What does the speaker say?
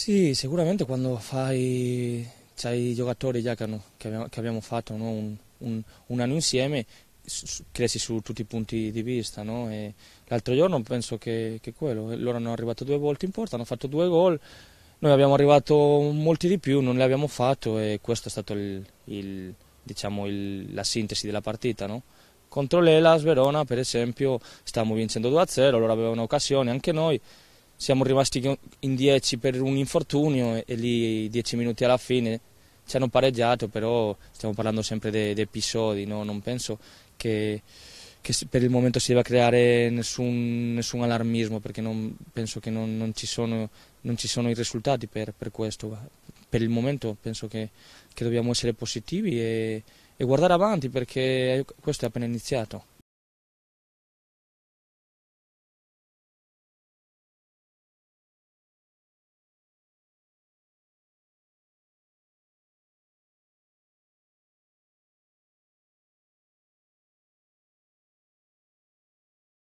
Sì, sicuramente quando fai, c'hai i giocatori già che, hanno, che, abbiamo, che abbiamo, fatto no? un, un, un, anno insieme, su, cresci su tutti i punti di vista. No? l'altro giorno penso che, che quello, eh, loro hanno arrivato due volte in porta, hanno fatto due gol, noi abbiamo arrivato molti di più, non li abbiamo fatto e questo è stato il, il, diciamo il, la sintesi della partita. No? Contro l'Elas Verona, per esempio, stavamo vincendo 2-0, loro avevano occasione, anche noi siamo rimasti in 10 per un infortunio e, e lì 10 minuti alla fine ci hanno pareggiato, però stiamo parlando sempre di episodi, no? non penso che, che, per il momento si debba creare nessun, nessun allarmismo perché non, penso che non, non, ci sono, non, ci sono, i risultati per, per, questo. Per il momento penso che, che dobbiamo essere positivi e, e guardare avanti perché questo è appena iniziato.